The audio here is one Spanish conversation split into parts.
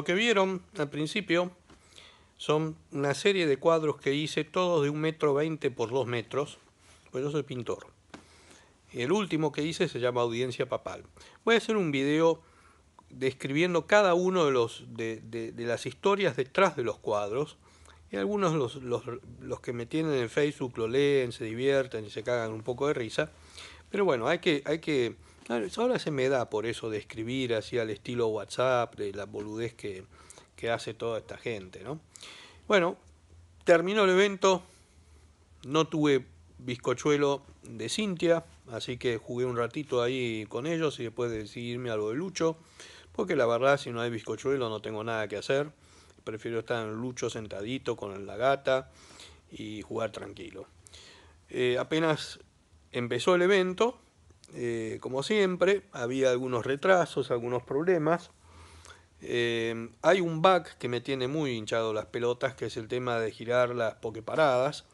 Lo que vieron al principio son una serie de cuadros que hice todos de un metro veinte por dos metros, pues yo soy pintor. El último que hice se llama Audiencia Papal. Voy a hacer un video describiendo cada uno de, los, de, las historias detrás de los cuadros. Y algunos los, los, que me tienen en Facebook lo leen, se divierten y se cagan un poco de risa. Pero bueno, hay que, hay que Ahora se me da por eso de escribir así al estilo WhatsApp, de la boludez que, hace toda esta gente, ¿no? Bueno, terminó el evento, no tuve bizcochuelo de Cintia, así que jugué un ratito ahí con ellos y después decidí irme algo de Lucho, porque la verdad si no hay bizcochuelo no tengo nada que hacer, prefiero estar en Lucho sentadito con la gata y jugar tranquilo. Eh, apenas empezó el evento, eh, como siempre, había algunos retrasos, algunos problemas. Eh, hay un bug que me tiene muy hinchado las pelotas, que es el tema de girar las pokeparadas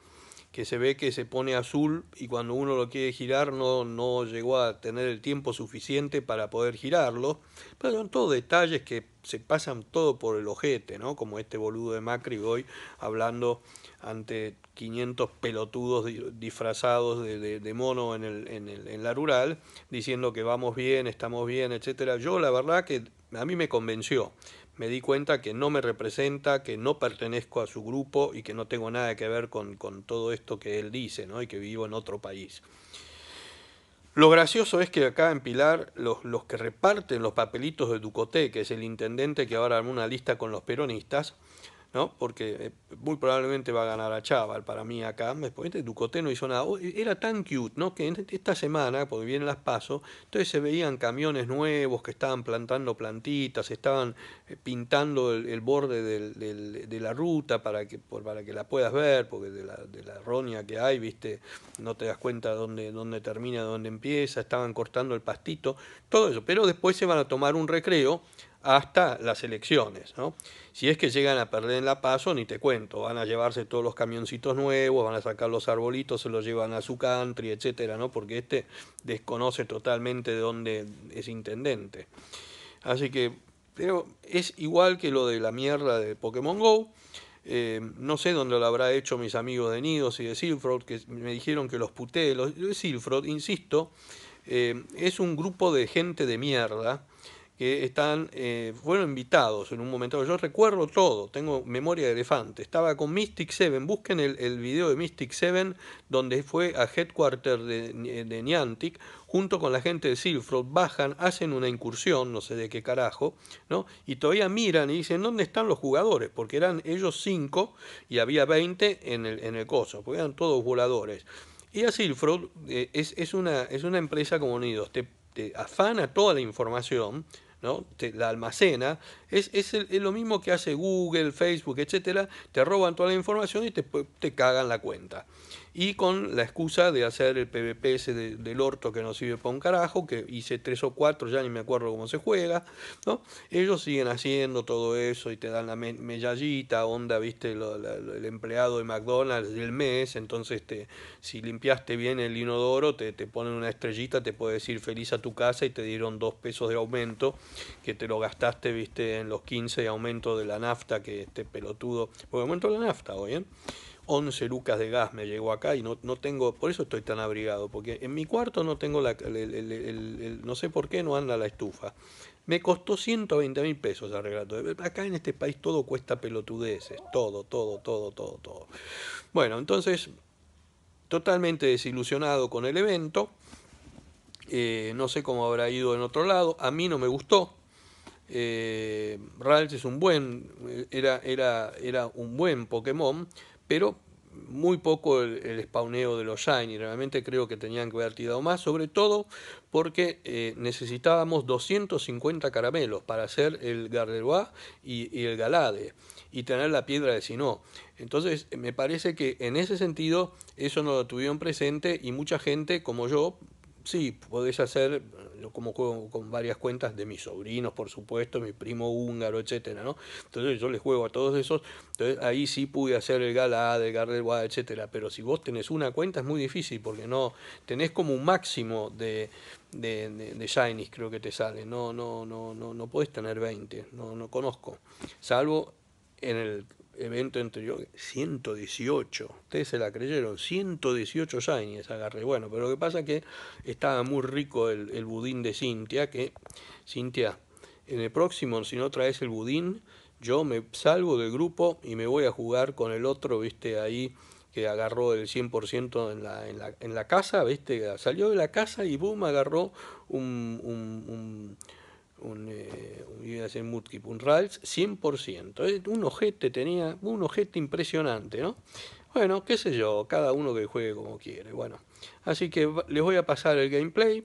que se ve que se pone azul y cuando uno lo quiere girar no, no llegó a tener el tiempo suficiente para poder girarlo. Pero son todos detalles que se pasan todo por el ojete, ¿no? Como este boludo de Macri hoy hablando ante 500 pelotudos disfrazados de, mono en, en la rural, diciendo que vamos bien, estamos bien, etcétera. Yo la verdad que a mí me convenció me di cuenta que no me representa, que no pertenezco a su grupo y que no tengo nada que ver con, todo esto que él dice, ¿no? Y que vivo en otro país. Lo gracioso es que acá en Pilar, los, los, que reparten los papelitos de Ducoté, que es el intendente que ahora armó una lista con los peronistas, ¿no? Porque eh, muy probablemente va a ganar a Chaval para mí acá. Después este Ducoté no hizo nada. Era tan cute, ¿no? Que esta semana, porque vienen las pasos, entonces se veían camiones nuevos que estaban plantando plantitas, estaban eh, pintando el, borde de la ruta para que, para que la puedas ver, porque de la, de que hay, viste, no te das cuenta dónde, dónde termina, dónde empieza, estaban cortando el pastito, todo eso. Pero después se van a tomar un recreo hasta las elecciones. ¿no? Si es que llegan a perder en la paso, ni te cuento, van a llevarse todos los camioncitos nuevos, van a sacar los arbolitos, se los llevan a su country, etcétera, ¿no? porque este desconoce totalmente de dónde es intendente. Así que, pero es igual que lo de la mierda de Pokémon Go. Eh, no sé dónde lo habrá hecho mis amigos de Nidos y de Silfrod, que me dijeron que los puté. Los de insisto, eh, es un grupo de gente de mierda que están, eh, fueron invitados en un momento. Yo recuerdo todo, tengo memoria de elefante. Estaba con Mystic Seven, busquen el, video de Mystic Seven, donde fue a headquarters de, Niantic, junto con la gente de Silfroth, bajan, hacen una incursión, no sé de qué carajo, ¿no? Y todavía miran y dicen, ¿dónde están los jugadores? Porque eran ellos cinco y había 20 en el, en el coso, porque eran todos voladores. Y a Silfroth eh, es, una, es una empresa como Unidos, te afana toda la información, la almacena. Es, lo mismo que hace Google, Facebook, etcétera. Te roban toda la información y te, te cagan la cuenta y con la excusa de hacer el PVPS del orto que nos sirve para un carajo, que hice tres o cuatro, ya ni me acuerdo cómo se juega, ¿no? Ellos siguen haciendo todo eso y te dan la me onda, viste, lo, el empleado de McDonald's del mes, entonces te, si limpiaste bien el inodoro, te, te ponen una estrellita, te puedes ir feliz a tu casa y te dieron dos pesos de aumento, que te lo gastaste, viste, en los 15 de aumento de la nafta, que este pelotudo, porque aumentó la nafta hoy, ¿eh? 11 lucas de gas me llegó acá y no, tengo, por eso estoy tan abrigado, porque en mi cuarto no tengo la, no sé por qué no anda la estufa. Me costó 120 mil pesos arreglar todo. Acá en este país todo cuesta pelotudeces, todo, todo, todo, todo, todo. Bueno, entonces, totalmente desilusionado con el evento. Eh, no sé cómo habrá ido en otro lado. A mí no me gustó, eh, es un buen, eh, era, era, era un buen Pokémon, pero muy poco el, el de los Shiny. Realmente creo que tenían que haber tirado más, sobre todo porque eh, necesitábamos 250 caramelos para hacer el Garderois y, y, el Galade y tener la piedra de Sinó. Entonces, me parece que en ese sentido, eso no lo tuvieron presente y mucha gente, como yo, Sí, podés hacer, eh, como juego con varias cuentas de mis sobrinos, por supuesto, mi primo húngaro, etcétera, ¿no? Entonces yo les juego a todos esos, entonces ahí sí pude hacer el gar el Guadalajara, etcétera, pero si vos tenés una cuenta es muy difícil porque no tenés como un máximo de, de, shinies creo que te sale, no no no no no podés tener 20, no no conozco, salvo en el evento anterior, 118. Ustedes se la creyeron, 118 años agarré. Bueno, pero lo que pasa que estaba muy rico el, budín de Cintia, que Cintia, en el próximo, si no traes el budín, yo me salgo del grupo y me voy a jugar con el otro, viste, ahí que agarró el 100% en la, en, la, en la casa, viste, salió de la casa y boom, agarró un un, eh, un 100%. Eh, un ojete tenía, un ojete impresionante, ¿no? Bueno, qué sé yo, cada uno que juegue como quiere. Bueno, así que les voy a pasar el gameplay,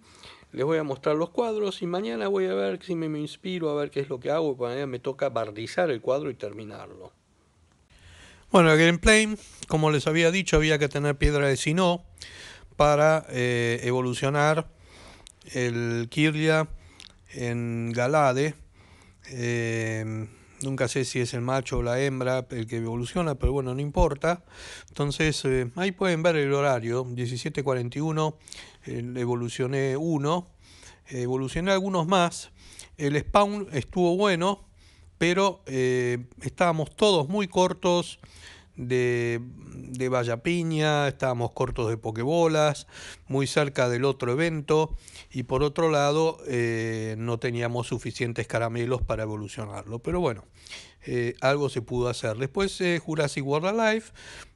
les voy a mostrar los cuadros y mañana voy a ver si me, me inspiro, a ver qué es lo que hago. mañana me toca bardizar el cuadro y terminarlo. Bueno, el gameplay, como les había dicho, había que tener piedra de sino para eh, evolucionar el Kirlia en Galade. Eh, nunca sé si es el macho o la hembra el que evoluciona, pero bueno, no importa. Entonces, eh, ahí pueden ver el horario, 17.41, eh, evolucioné uno, evolucioné algunos más. El spawn estuvo bueno, pero estábamos todos muy cortos de, de Piña estábamos cortos de pokebolas, muy cerca del otro evento y por otro lado eh, no teníamos suficientes caramelos para evolucionarlo. Pero bueno, eh, algo se pudo hacer. Después eh, Jurassic World Alive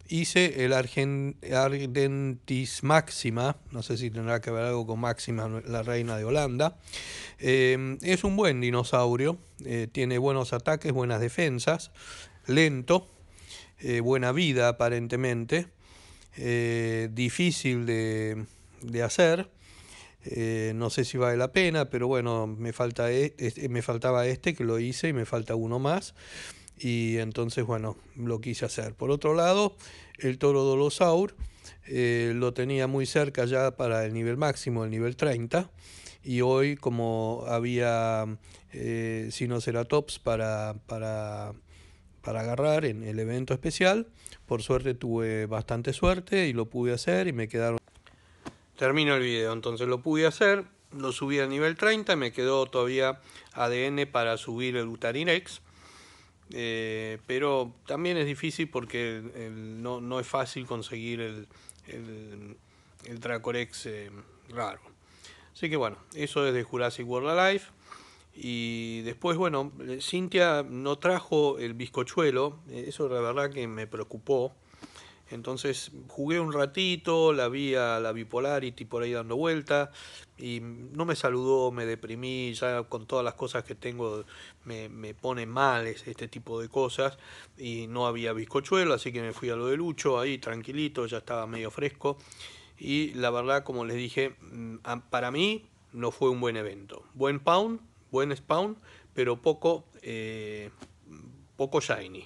hice el Argentis Máxima, no sé si tendrá que ver algo con Máxima, la reina de Holanda. es un buen dinosaurio, tiene buenos ataques, buenas defensas, lento, eh, buena vida aparentemente, eh, difícil de, hacer, eh, no sé si vale la pena, pero bueno, me, falta e, me faltaba este que lo hice y me falta uno más. Y entonces, bueno, lo quise hacer. Por otro lado, el toro dolosaur lo tenía muy cerca ya para el nivel máximo, el nivel 30. Y hoy, como había eh, Sinoceratops para, para para agarrar en el evento especial. Por suerte tuve bastante suerte y lo pude hacer y me quedaron... Termino el video, entonces lo pude hacer, lo subí a nivel 30, me quedó todavía ADN para subir el Utarinex. Eh, pero también es difícil porque no, es fácil conseguir el, el, Tracorex eh, raro. Así que bueno, eso es de Jurassic World Alive. Y después, bueno, Cintia no trajo el bizcochuelo, eh, eso la verdad que me preocupó. Entonces jugué un ratito, la vi a la Bipolarity por ahí dando vuelta y no me saludó, me deprimí, ya con todas las cosas que tengo me, me pone mal este, este tipo de cosas y no había bizcochuelo, así que me fui a lo de Lucho ahí tranquilito, ya estaba medio fresco y la verdad como les dije, mm, para mí no fue un buen evento. Buen pound, buen spawn, pero poco, eh, poco shiny.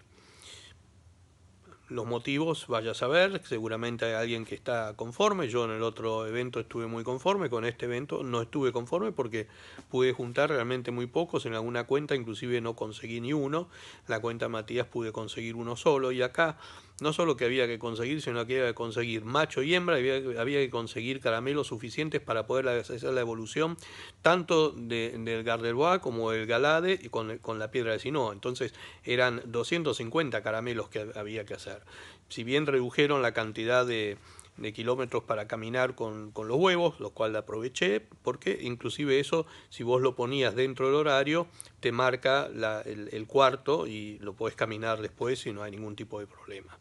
Los motivos, vaya a saber, seguramente hay alguien que está conforme. Yo en el otro evento estuve muy conforme, con este evento no estuve conforme porque pude juntar realmente muy pocos. En alguna cuenta inclusive no conseguí ni uno. la cuenta Matías pude conseguir uno solo y acá no solo que había que conseguir, sino que había que conseguir macho y hembra, había, que conseguir caramelos suficientes para poder hacer la evolución tanto de, del Garderbois como del Galade y con, con la piedra de Sinoa. Entonces eran 250 caramelos que había que hacer. Si bien redujeron la cantidad de, de kilómetros para caminar con, los huevos, lo cual aproveché, porque inclusive eso, si vos lo ponías dentro del horario, te marca el, cuarto y lo podés caminar después y no hay ningún tipo de problema.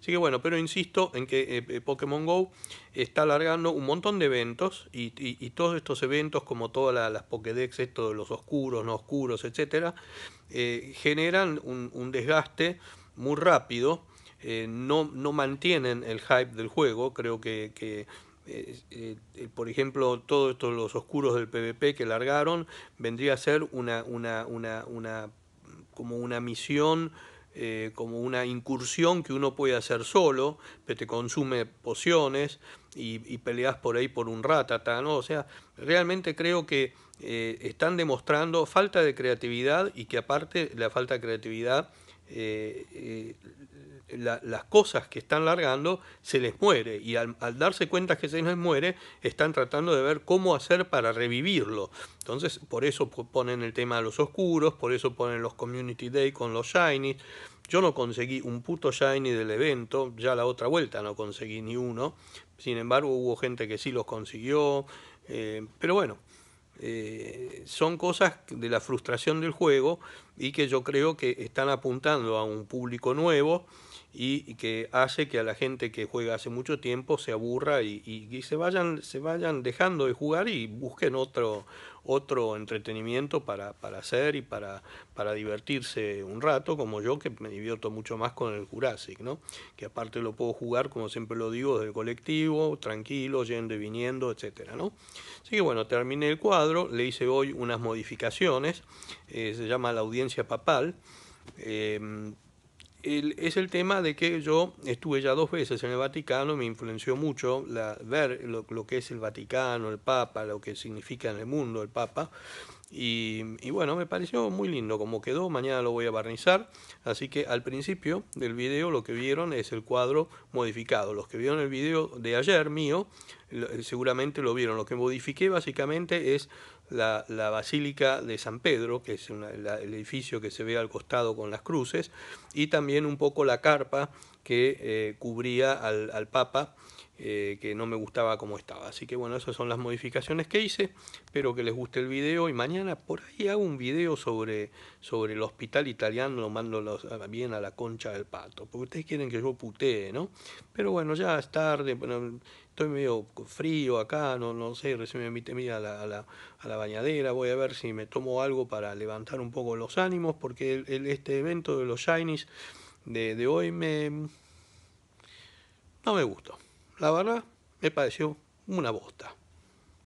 Así que bueno, pero insisto en que eh, eh, Pokémon Go está alargando un montón de eventos y, todos estos eventos, como todas las Pokédex, esto de los oscuros, no oscuros, etcétera, eh, generan un desgaste muy rápido eh, no, no mantienen el hype del juego. Creo que, que eh, eh, por ejemplo, todos estos los oscuros del PvP que largaron vendría a ser una, como una misión como una incursión que uno puede hacer solo, que te consume pociones y, peleas por ahí por un ratata, O sea, realmente creo que están demostrando falta de creatividad y que aparte la falta de creatividad eh, eh, las cosas que están largando se les muere y al, darse cuenta que se les muere están tratando de ver cómo hacer para revivirlo. Entonces por eso ponen el tema de los oscuros, por eso ponen los Community Day con los Shinies. Yo no conseguí un puto Shiny del evento, ya la otra vuelta no conseguí ni uno. Sin embargo hubo gente que sí los consiguió, eh, pero bueno. Eh, son cosas de la frustración del juego y que yo creo que están apuntando a un público nuevo y que hace que a la gente que juega hace mucho tiempo se aburra y, se vayan se vayan dejando de jugar y busquen otro otro entretenimiento para, hacer y para, para divertirse un rato, como yo que me divierto mucho más con el Jurassic, ¿no? Que aparte lo puedo jugar, como siempre lo digo, desde el colectivo, tranquilo, yendo y viniendo, etcétera, ¿no? Así que bueno, terminé el cuadro, le hice hoy unas modificaciones, eh, se llama La Audiencia Papal. Eh, es el tema de que yo estuve ya dos veces en el Vaticano, me influenció mucho la, ver lo, lo, que es el Vaticano, el Papa, lo que significa en el mundo el Papa, y, bueno, me pareció muy lindo como quedó, mañana lo voy a barnizar, así que al principio del video lo que vieron es el cuadro modificado, los que vieron el video de ayer mío eh, seguramente lo vieron, lo que modifiqué básicamente es la, Basílica de San Pedro, que es el edificio que se ve al costado con las cruces, y también un poco la carpa que eh, cubría al Papa eh, que no me gustaba como estaba. Así que bueno, esas son las modificaciones que hice. Espero que les guste el video y mañana por ahí hago un video sobre, sobre el hospital italiano, lo mando bien a la concha del pato. Porque ustedes quieren que yo putee, ¿no? Pero bueno, ya es tarde, estoy medio frío acá, no, no sé, recién me invité a la, a, la, bañadera, voy a ver si me tomo algo para levantar un poco los ánimos, porque este evento de los Shinies de, de hoy me... no me gustó. La verdad, me pareció una bosta.